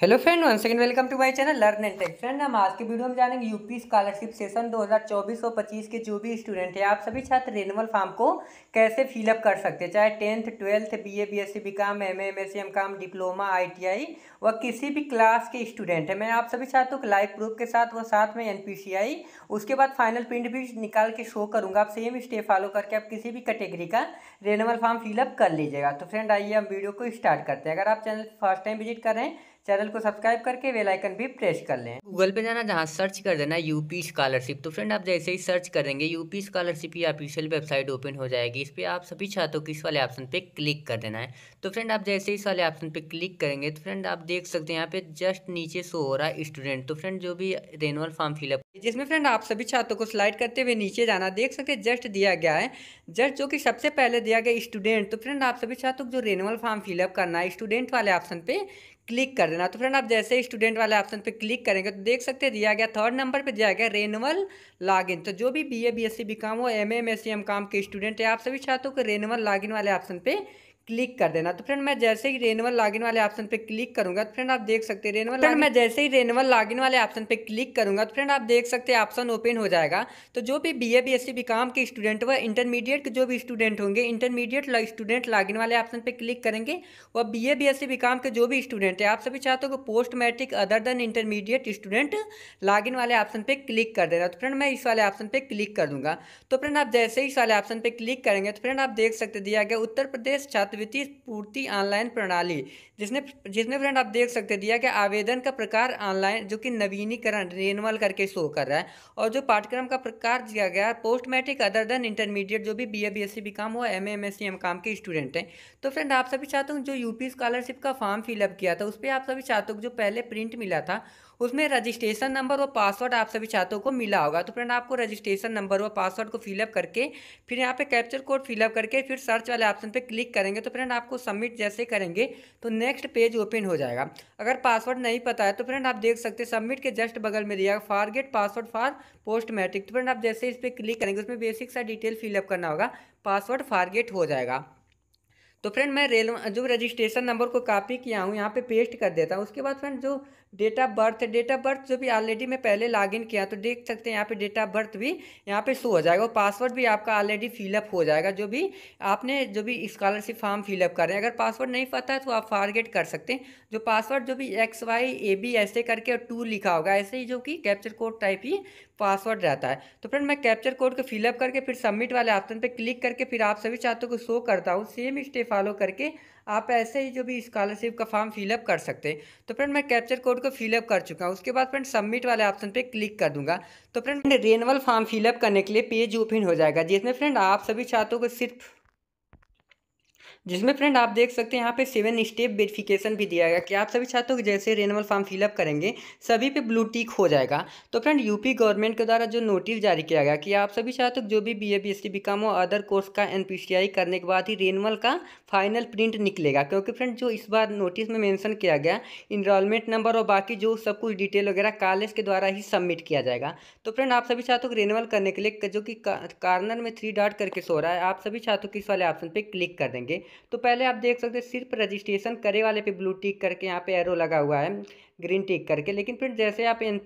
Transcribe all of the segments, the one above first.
hello friend one second welcome to my channel learn and tech friend हम आज के video में जानेंगे यूपी स्कॉलरशिप सेशन 2024 और 25 के जो भी स्टूडेंट हैं आप सभी छात्र रेनुअल फॉर्म को कैसे फिलअप कर सकते हैं चाहे tenth twelfth BA BSc BCom MA MSc MCom diploma ITI व किसी भी क्लास के स्टूडेंट हैं मैं आप सभी छात्रों को लाइव प्रूफ के साथ व साथ में एन उसके बाद फाइनल प्रिंट भी निकाल के शो करूँगा आप सेम स्टेप फॉलो करके आप किसी भी कैटेगरी का रेनुअल फॉर्म फिलअप कर लीजिएगा तो फ्रेंड आइए हम वीडियो को स्टार्ट करते हैं अगर आप चैनल फर्स्ट टाइम विजिट कर रहे हैं चैनल को सब्सक्राइब करके बेल आइकन भी प्रेस कर लें गूगल पे जाना जहाँ सर्च कर देना यूपी स्कॉलरशिप तो फ्रेंड आप जैसे ही सर्च करेंगे यूपी स्कॉलरशिप की ऑफिशियल वेबसाइट ओपन हो जाएगी इस पर आप सभी छात्रों को इस वाले ऑप्शन पे क्लिक कर देना है तो फ्रेंड आप जैसे ही इस वाले ऑप्शन पे क्लिक करेंगे तो फ्रेंड आप देख सकते हैं यहाँ पे जस्ट नीचे शो हो रहा है स्टूडेंट तो फ्रेंड जो भी रेनुअल फॉर्म फिलअप जिसमें फ्रेंड आप सभी छात्रों को स्लाइड करते हुए नीचे जाना देख सकते हैं जस्ट दिया गया है जस्ट जो कि सबसे पहले दिया गया स्टूडेंट तो फ्रेंड आप सभी छात्रों को जो रेनुअल फॉर्म फिलअप करना है स्टूडेंट वाले ऑप्शन पे क्लिक कर देना तो फ्रेंड आप जैसे स्टूडेंट वाले ऑप्शन पे क्लिक करेंगे तो देख सकते हैं दिया गया थर्ड नंबर पे दिया गया रेनुअल लॉगिन तो जो भी बीए बीएससी बीकॉम हो सी एम एमकॉम के स्टूडेंट है आप सभी छात्रों को रेनुअल लॉगिन वाले ऑप्शन पे क्लिक कर देना तो फ्रेंड मैं जैसे ही रेनवल लॉगिन वाले ऑप्शन पे क्लिक करूंगा तो फ्रेंड आप देख सकते हैं रेनवल फ्रेंड मैं जैसे ही रेनवल लॉगिन वाले ऑप्शन पे क्लिक करूंगा तो फ्रेंड आप देख सकते हैं ऑप्शन ओपन हो जाएगा तो जो भी बीए बीएससी बीकॉम के स्टूडेंट व इंटरमीडिएट के जो भी स्टूडेंट होंगे इंटरमीडिएट स्टूडेंट लॉगिन वाले ऑप्शन पर क्लिक करेंगे वह बी ए बी के जो भी स्टूडेंट है आप सभी चाहते हो post matric other than intermediate student login वाले ऑप्शन पर क्लिक कर देना तो फ्रेंड मैं इस वाले ऑप्शन पर क्लिक कर दूंगा तो फ्रेंड आप जैसे ही इस वाले ऑप्शन पर क्लिक करेंगे तो फ्रेंड आप देख सकते दिया गया उत्तर प्रदेश छात्र छात्रवृत्ति पूर्ति ऑनलाइन प्रणाली जिसने जिसमें फ्रेंड आप देख सकते दिया कि आवेदन का प्रकार ऑनलाइन जो कि नवीनीकरण रेनवल करके शो कर रहा है और जो पाठ्यक्रम का प्रकार दिया गया post matric other than intermediate जो भी B A B S C B com हो M M S C M com के स्टूडेंट हैं तो फ्रेंड आप सभी चाहते हो जो पी स्कॉलरशिप का फॉर्म फिलअप किया था उस पर आप सभी चाहते हो जो पहले प्रिंट मिला था उसमें रजिस्ट्रेशन नंबर और पासवर्ड आप सभी छात्रों को मिला होगा तो फ्रेंड आपको रजिस्ट्रेशन नंबर और पासवर्ड को फिलअप करके फिर यहाँ पे कैप्चर कोड फिलअप करके फिर सर्च वाले ऑप्शन पे क्लिक करेंगे तो फ्रेंड आपको सबमिट जैसे करेंगे तो नेक्स्ट पेज ओपन हो जाएगा अगर पासवर्ड नहीं पता है तो फ्रेंड आप देख सकते सबमिट के जस्ट बगल में दिया for password for post matric तो फ्रेंड आप जैसे इस पर क्लिक करेंगे उसमें बेसिक सा डिटेल फिलअप करना होगा पासवर्ड फारगेट हो जाएगा तो फ्रेंड मैं रेल जो रजिस्ट्रेशन नंबर को कॉपी किया हूँ यहाँ पे पेस्ट कर देता हूँ उसके बाद फ्रेंड जो डेट ऑफ बर्थ है डेट ऑफ बर्थ जो भी ऑलरेडी मैं पहले लॉगिन किया तो देख सकते हैं यहाँ पे डेट ऑफ बर्थ भी यहाँ पे शो हो जाएगा और पासवर्ड भी आपका ऑलरेडी फिलअप हो जाएगा जो भी आपने जो भी स्कॉलरशिप फॉर्म फिलअप कर रहे हैं अगर पासवर्ड नहीं पता है तो आप फारगेट कर सकते हैं जो पासवर्ड जो भी एक्स वाई ए बी ऐसे करके और टू लिखा होगा ऐसे ही जो कि कैप्चर कोड टाइप ही पासवर्ड रहता है तो फ्रेंड मैं कैप्चर कोड को फिलअप करके फिर सबमिट वाले ऑप्शन पर क्लिक करके फिर आप सभी छात्रों को शो करता हूँ सेम स्टेप फॉलो करके आप ऐसे ही जो भी स्कॉलरशिप का फॉर्म फिलअप कर सकते हैं तो फ्रेंड मैं कैप्चर कोड को फिलअप कर चुका हूँ उसके बाद फ्रेंड सबमिट वाले ऑप्शन पे क्लिक कर दूंगा तो फ्रेंड रेनवल फॉर्म फिलअप करने के लिए पेज ओपन हो जाएगा जिसमें फ्रेंड आप सभी छात्रों को सिर्फ जिसमें फ्रेंड आप देख सकते हैं यहाँ पे सेवन स्टेप वेरिफिकेशन भी दिया गया कि आप सभी छात्रों जैसे रेनवल फॉर्म फिलअप करेंगे सभी पे ब्लू टिक हो जाएगा तो फ्रेंड यूपी गवर्नमेंट के द्वारा जो नोटिस जारी किया गया कि आप सभी छात्रों जो भी B A B S T और अदर कोर्स का एन पी सी आई करने के बाद ही रेनवल का फाइनल प्रिंट निकलेगा क्योंकि फ्रेंड जो इस बार नोटिस में मैंशन किया गया इनरोलमेंट नंबर और बाकी जो सब कुछ डिटेल वगैरह कॉलेज के द्वारा ही सबमिट किया जाएगा तो फ्रेंड आप सभी छात्रों को रेनवल करने के लिए जो कि कार्नर में थ्री डॉट करके सो रहा है आप सभी छात्रों को इस वाले ऑप्शन पर क्लिक कर देंगे तो पहले आप देख सकते हैं सिर्फ रजिस्ट्रेशन करे वाले पे ब्लू टिक करके यहाँ पे एरो लगा हुआ है ग्रीन टिक करके लेकिन फ्रेंड जैसे आप एन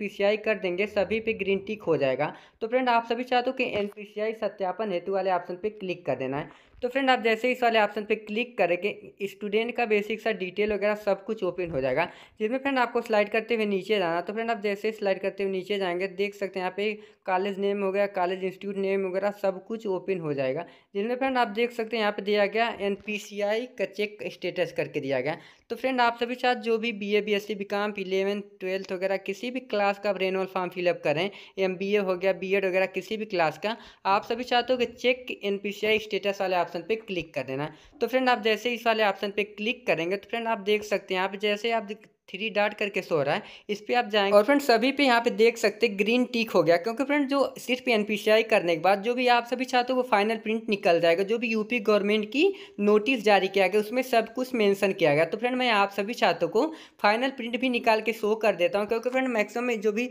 कर देंगे सभी पे ग्रीन टिक हो जाएगा तो फ्रेंड आप सभी चाहते हो कि एन सत्यापन हेतु वाले ऑप्शन पर क्लिक कर देना है तो फ्रेंड आप जैसे इस वाले ऑप्शन पे क्लिक करेंगे स्टूडेंट का बेसिक सा डिटेल वगैरह सब कुछ ओपन हो जाएगा जिसमें फ्रेंड आपको स्लाइड करते हुए नीचे जाना तो फ्रेंड आप जैसे स्लाइड करते हुए नीचे जाएंगे देख सकते हैं यहाँ पे कॉलेज नेम हो गया कॉलेज इंस्टीट्यूट नेम वगैरह सब कुछ ओपन हो जाएगा जिसमें फ्रेंड आप देख सकते हैं यहाँ पर दिया गया एन का चेक स्टेटस करके दिया गया तो फ्रेंड आप सभी साथ जो भी B A B S C B com twelfth वगैरह किसी भी क्लास का आप रेनअल फॉर्म फिलअप करें एम बी ए हो गया बी एड वगैरह किसी भी क्लास का आप सभी चाहते हो कि check N P C I status वाले ऑप्शन पे क्लिक कर देना है तो फ्रेंड आप जैसे इस वाले ऑप्शन पे क्लिक करेंगे तो फ्रेंड आप देख सकते हैं यहाँ पे जैसे आप थ्री डॉट करके सो रहा है इस पर आप जाएंगे और फ्रेंड सभी पे यहाँ पे देख सकते ग्रीन टिक हो गया क्योंकि फ्रेंड जो सिर्फ एन करने के बाद जो भी आप सभी चाहते हो वो फाइनल प्रिंट निकल जाएगा जो भी यूपी गवर्नमेंट की नोटिस जारी किया गया उसमें सब कुछ मेंशन किया गया तो फ्रेंड मैं आप सभी छात्रों को फाइनल प्रिंट भी निकाल के शो कर देता हूँ क्योंकि फ्रेंड मैक्सिमम जो भी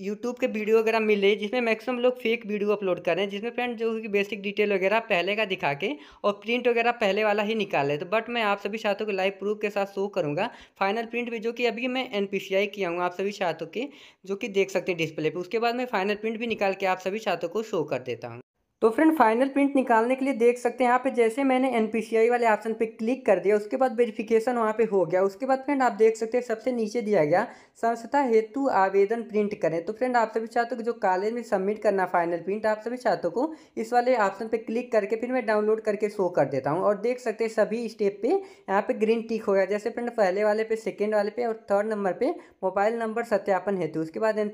यूट्यूब के वीडियो वगैरह मिले जिसमें मैक्सिमम लोग फेक वीडियो अपलोड करें जिसमें फ्रेंड जो कि बेसिक डिटेल वगैरह पहले का दिखा के और प्रिंट वगैरह पहले वाला ही निकाले तो बट मैं आप सभी छात्रों को लाइव प्रूफ के साथ शो करूँगा फाइनल प्रिंट भी जो कि अभी मैं एन किया हूँ आप सभी छात्रों के जो कि देख सकते हैं डिस्प्ले पर उसके बाद मैं फाइनल प्रिंट भी निकाल के आप सभी छात्रों को शो कर देता हूँ तो फ्रेंड फाइनल प्रिंट निकालने के लिए देख सकते हैं यहाँ पे जैसे मैंने एन वाले ऑप्शन पे क्लिक कर दिया उसके बाद वेरिफिकेशन वहाँ पे हो गया उसके बाद फ्रेंड आप देख सकते हैं सबसे नीचे दिया गया संस्था हेतु आवेदन प्रिंट करें तो फ्रेंड आप सभी छात्रों को जो कॉलेज में सबमिट करना फाइनल प्रिंट आप सभी छात्रों को इस वाले ऑप्शन पर क्लिक करके फिर मैं डाउनलोड करके शो कर देता हूँ और देख सकते हैं सभी स्टेप पर यहाँ पर ग्रीन टिक हो गया जैसे फ्रेंड पहले वाले पे सेकेंड वाले पे और थर्ड नंबर पर मोबाइल नंबर सत्यापन हेतु उसके बाद एन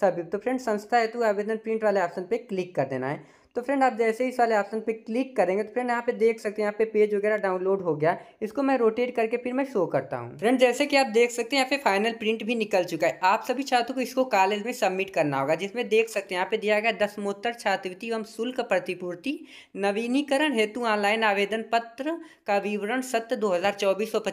सभी तो फ्रेंड संस्था हेतु आवेदन प्रिंट वाले ऑप्शन पर क्लिक कर देना है तो फ्रेंड आप जैसे ही इस वाले ऑप्शन पे क्लिक करेंगे तो फ्रेंड यहाँ पे देख सकते हैं यहाँ पे पेज वगैरह डाउनलोड हो गया इसको मैं रोटेट करके फिर मैं शो करता हूँ फ्रेंड जैसे कि आप देख सकते हैं यहाँ पे फाइनल प्रिंट भी निकल चुका है आप सभी छात्रों को इसको कॉलेज में सबमिट करना होगा जिसमें देख सकते हैं यहाँ पे दिया गया दसमोत्तर छात्रवृत्ति एवं शुल्क प्रतिपूर्ति नवीनीकरण हेतु ऑनलाइन आवेदन पत्र का विवरण सत्र दो हज़ार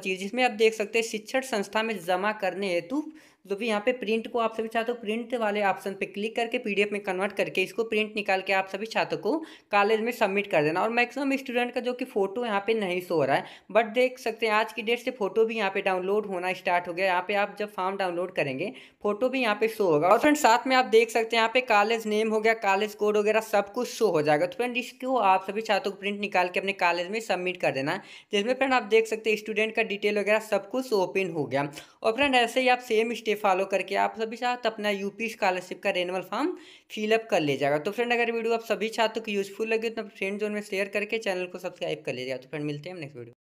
जिसमें आप देख सकते हैं शिक्षण संस्था में जमा करने हेतु तो भी यहाँ पे प्रिंट को आप सभी छात्रों प्रिंट वाले ऑप्शन पे क्लिक करके पीडीएफ में कन्वर्ट करके इसको प्रिंट निकाल के आप सभी छात्रों को कॉलेज में सबमिट कर देना और मैक्सिमम स्टूडेंट का जो कि फोटो यहाँ पे नहीं सो रहा है बट देख सकते हैं आज की डेट से फोटो भी यहाँ पे डाउनलोड होना स्टार्ट हो गया यहाँ पे आप जब फॉर्म डाउनलोड करेंगे फोटो भी यहाँ पे शो होगा और फ्रेंड साथ में आप देख सकते हैं यहाँ पे कॉलेज नेम हो गया कॉलेज कोड वगैरह सब कुछ शो हो जाएगा तो फ्रेंड इसको आप सभी छात्रों को प्रिंट निकाल के अपने कॉलेज में सबमिट कर देना जिसमें फ्रेंड आप देख सकते हैं स्टूडेंट का डिटेल वगैरह सब कुछ ओपन हो गया और फ्रेंड ऐसे ही आप सेम स्टेप के फॉलो करके आप सभी साथ अपना यूपी स्कॉलरशिप का रेनवल फॉर्म फिलअप कर ले जाएगा तो फ्रेंड अगर वीडियो आप सभी छात्रों को यूजफुल लगे तो फ्रेंड जोन में शेयर करके चैनल को सब्सक्राइब कर लीजिएगा तो फ्रेंड मिलते हैं नेक्स्ट वीडियो